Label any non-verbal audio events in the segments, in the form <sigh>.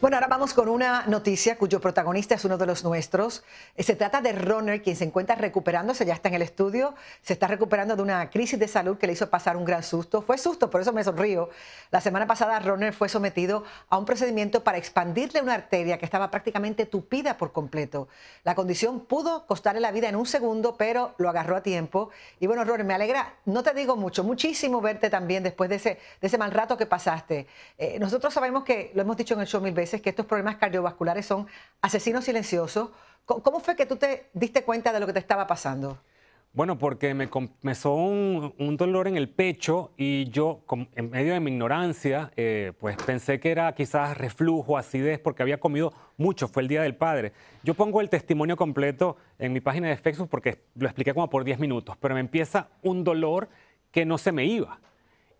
Bueno, ahora vamos con una noticia cuyo protagonista es uno de los nuestros. Eh, se trata de Ronner, quien se encuentra recuperándose, ya está en el estudio, se está recuperando de una crisis de salud que le hizo pasar un gran susto. Fue susto, por eso me sonrío. La semana pasada Ronner fue sometido a un procedimiento para expandirle una arteria que estaba prácticamente tupida por completo. La condición pudo costarle la vida en un segundo, pero lo agarró a tiempo. Y bueno, Ronner, me alegra, no te digo mucho, muchísimo verte también después de ese, mal rato que pasaste. Eh, nosotros sabemos que, lo hemos dicho en el show mil veces, que estos problemas cardiovasculares son asesinos silenciosos. ¿Cómo fue que tú te diste cuenta de lo que te estaba pasando? Bueno, porque me comenzó un, dolor en el pecho y yo, en medio de mi ignorancia, eh, pues pensé que era quizás reflujo, acidez, porque había comido mucho, fue el Día del Padre. Yo pongo el testimonio completo en mi página de Facebook porque lo expliqué como por 10 minutos, pero me empieza un dolor que no se me iba.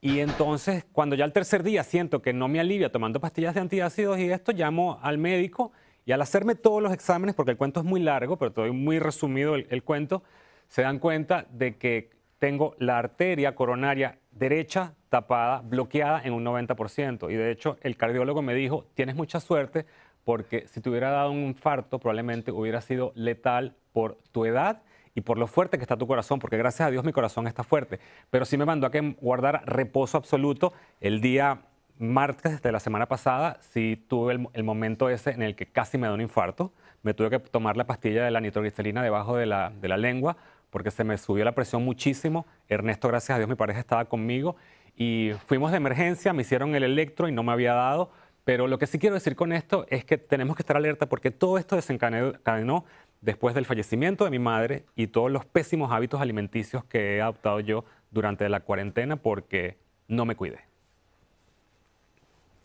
Y entonces, cuando ya el tercer día siento que no me alivia tomando pastillas de antiácidos y esto, llamo al médico y al hacerme todos los exámenes, porque el cuento es muy largo, pero doy muy resumido el, el cuento, se dan cuenta de que tengo la arteria coronaria derecha tapada, bloqueada en un 90%. Y de hecho, el cardiólogo me dijo, tienes mucha suerte porque si te hubiera dado un infarto probablemente hubiera sido letal por tu edad y por lo fuerte que está tu corazón, porque gracias a Dios mi corazón está fuerte, pero sí me mandó a que guardar reposo absoluto el día martes de la semana pasada sí tuve el, el, momento ese en el que casi me da un infarto. Me tuve que tomar la pastilla de la nitroglicerina debajo de la, de la, lengua porque se me subió la presión muchísimo. Ernesto, gracias a Dios, mi pareja estaba conmigo y fuimos de emergencia, me hicieron el electro y no me había dado. Pero lo que sí quiero decir con esto es que tenemos que estar alerta porque todo esto desencadenó después del fallecimiento de mi madre y todos los pésimos hábitos alimenticios que he adoptado yo durante la cuarentena porque no me cuidé.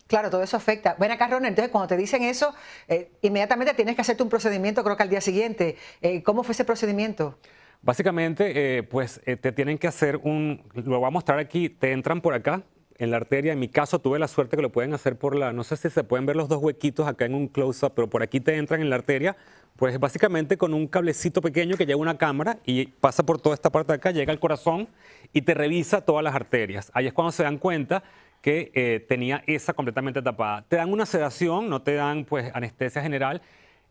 Claro, todo eso afecta. Bueno, acá, entonces cuando te dicen eso, eh, inmediatamente tienes que hacerte un procedimiento, creo que al día siguiente. Eh, ¿Cómo fue ese procedimiento? Básicamente, eh, pues te tienen que hacer un, lo voy a mostrar aquí, te entran por acá, en la arteria. En mi caso tuve la suerte que lo pueden hacer por la, no sé si se pueden ver los dos huequitos acá en un close-up, pero por aquí te entran en la arteria, pues básicamente con un cablecito pequeño que lleva una cámara y pasa por toda esta parte de acá, llega al corazón y te revisa todas las arterias. Ahí es cuando se dan cuenta que eh, tenía esa completamente tapada. Te dan una sedación, no te dan pues anestesia general.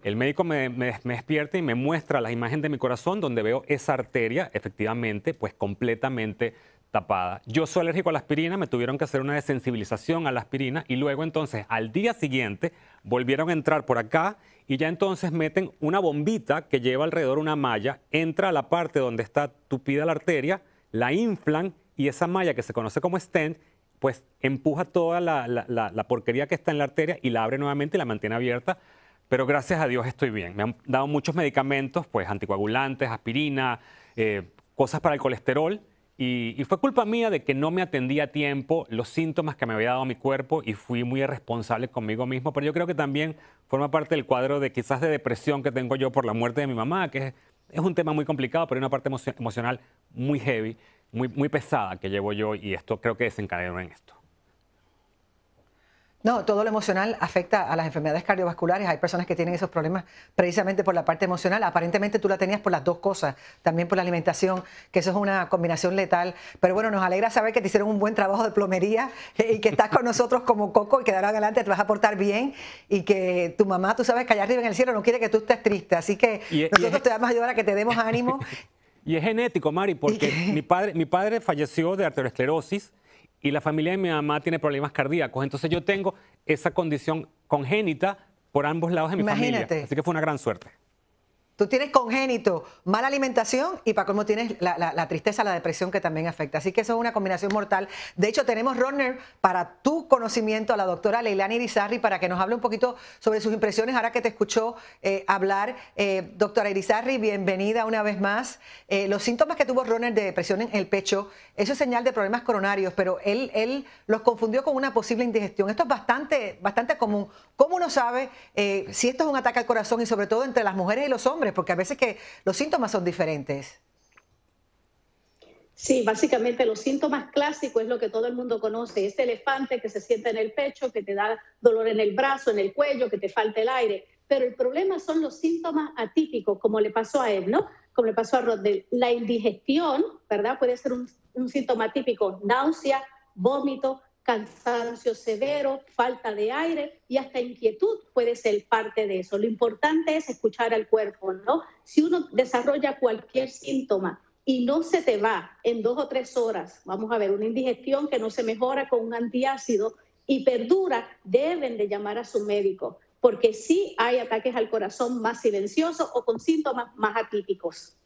El médico me, me, me, despierta y me muestra la imagen de mi corazón donde veo esa arteria, efectivamente, pues completamente tapada. Yo soy alérgico a la aspirina, me tuvieron que hacer una desensibilización a la aspirina y luego entonces al día siguiente volvieron a entrar por acá y ya entonces meten una bombita que lleva alrededor una malla, entra a la parte donde está tupida la arteria, la inflan y esa malla que se conoce como stent, pues empuja toda la, porquería que está en la arteria y la abre nuevamente y la mantiene abierta pero gracias a Dios estoy bien. Me han dado muchos medicamentos, pues anticoagulantes, aspirina, eh, cosas para el colesterol, y, fue culpa mía de que no me atendía a tiempo los síntomas que me había dado mi cuerpo y fui muy irresponsable conmigo mismo. Pero yo creo que también forma parte del cuadro de quizás de depresión que tengo yo por la muerte de mi mamá, que es, un tema muy complicado, pero hay una parte emocional muy heavy, muy pesada que llevo yo y esto creo que desencadenó en esto. No, todo lo emocional afecta a las enfermedades cardiovasculares. Hay personas que tienen esos problemas precisamente por la parte emocional. Aparentemente tú la tenías por las dos cosas, también por la alimentación, que eso es una combinación letal. Pero bueno, nos alegra saber que te hicieron un buen trabajo de plomería y que estás con nosotros como Coco y que de ahora adelante te vas a portar bien y que tu mamá, tú sabes que allá arriba en el cielo no quiere que tú estés triste. Así que nosotros te vamos a ayudar a que te demos ánimo. <laughs> Y es genético, Mari, porque <laughs> mi padre, mi padre falleció de arteriosclerosis y la familia de mi mamá tiene problemas cardíacos. Entonces yo tengo esa condición congénita por ambos lados de mi familia. Así que fue una gran suerte. Tú tienes congénito, mala alimentación y para cómo tienes la, tristeza, la depresión que también afecta. Así que eso es una combinación mortal. De hecho, tenemos, Runner para tu conocimiento a la doctora Leilani Irizarri para que nos hable un poquito sobre sus impresiones ahora que te escuchó eh, hablar. Eh, doctora Irizarri, bienvenida una vez más. Eh, los síntomas que tuvo Runner de depresión en el pecho, eso es señal de problemas coronarios, pero él, él los confundió con una posible indigestión. Esto es bastante, bastante común. ¿Cómo uno sabe si esto es un ataque al corazón y sobre todo entre las mujeres y los hombres? Porque a veces que los síntomas son diferentes. Sí, básicamente los síntomas clásicos es lo que todo el mundo conoce, este elefante que se siente en el pecho, que te da dolor en el brazo, en el cuello, que te falta el aire. Pero el problema son los síntomas atípicos, como le pasó a él, ¿no? Como le pasó a Rodel. La indigestión, ¿verdad? Puede ser un, un síntoma típico, náusea, vómito, cansancio severo, falta de aire y hasta inquietud puede ser parte de eso. Lo importante es escuchar al cuerpo, ¿no? Si uno desarrolla cualquier síntoma y no se te va en dos o tres horas, vamos a ver, una indigestión que no se mejora con un antiácido y perdura, deben de llamar a su médico, porque sí hay ataques al corazón más silenciosos o con síntomas más atípicos.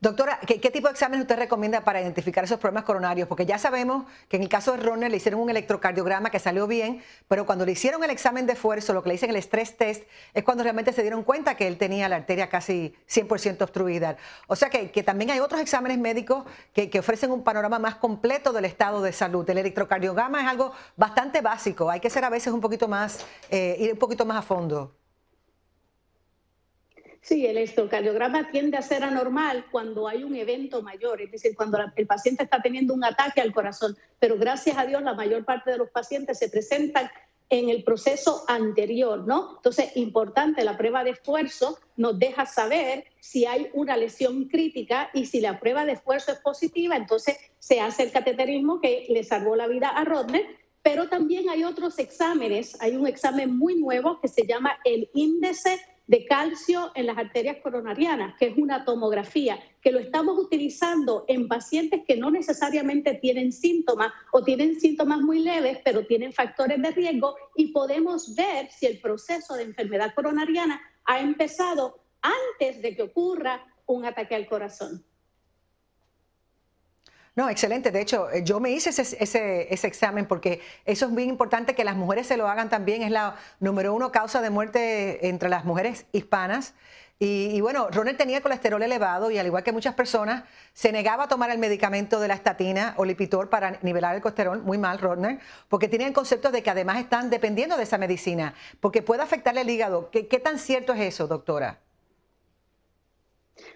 Doctora, ¿qué, tipo de exámenes usted recomienda para identificar esos problemas coronarios? Porque ya sabemos que en el caso de Ronner le hicieron un electrocardiograma que salió bien, pero cuando le hicieron el examen de esfuerzo, lo que le dicen el estrés test, es cuando realmente se dieron cuenta que él tenía la arteria casi 100% obstruida. O sea que, también hay otros exámenes médicos que, ofrecen un panorama más completo del estado de salud. El electrocardiograma es algo bastante básico, hay que ser a veces un poquito más, eh, ir un poquito más a fondo. Sí, el electrocardiograma tiende a ser anormal cuando hay un evento mayor, es decir, cuando el paciente está teniendo un ataque al corazón. Pero gracias a Dios, la mayor parte de los pacientes se presentan en el proceso anterior, ¿no? Entonces, importante, la prueba de esfuerzo nos deja saber si hay una lesión crítica y si la prueba de esfuerzo es positiva, entonces se hace el cateterismo que le salvó la vida a Rodney, pero también hay otros exámenes, hay un examen muy nuevo que se llama el índice de calcio en las arterias coronarianas, que es una tomografía, que lo estamos utilizando en pacientes que no necesariamente tienen síntomas o tienen síntomas muy leves, pero tienen factores de riesgo y podemos ver si el proceso de enfermedad coronariana ha empezado antes de que ocurra un ataque al corazón. No, excelente. De hecho, eh, yo me hice ese, examen porque eso es bien importante que las mujeres se lo hagan también. Es la número uno causa de muerte entre las mujeres hispanas. Y, bueno, Ronald tenía colesterol elevado y al igual que muchas personas, se negaba a tomar el medicamento de la estatina o lipitor para nivelar el colesterol, muy mal Ronald, porque el concepto de que además están dependiendo de esa medicina, porque puede afectarle el hígado. qué tan cierto es eso, doctora?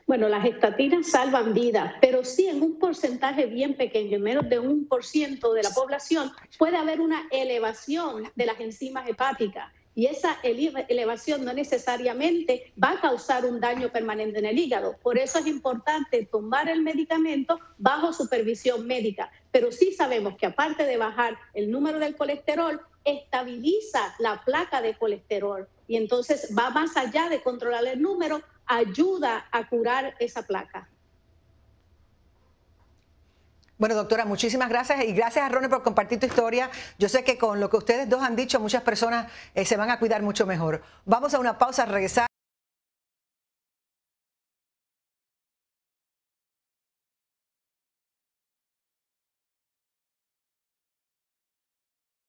Bueno, las estatinas salvan vidas, pero sí en un porcentaje bien pequeño, menos de un por ciento de la población, puede haber una elevación de las enzimas hepáticas. Y esa elevación no necesariamente va a causar un daño permanente en el hígado. Por eso es importante tomar el medicamento bajo supervisión médica. Pero sí sabemos que aparte de bajar el número del colesterol, estabiliza la placa de colesterol. Y entonces va más allá de controlar el número, ayuda a curar esa placa. Bueno, doctora, muchísimas gracias y gracias a Ronnie por compartir tu historia. Yo sé que con lo que ustedes dos han dicho, muchas personas eh, se van a cuidar mucho mejor. Vamos a una pausa, regresar.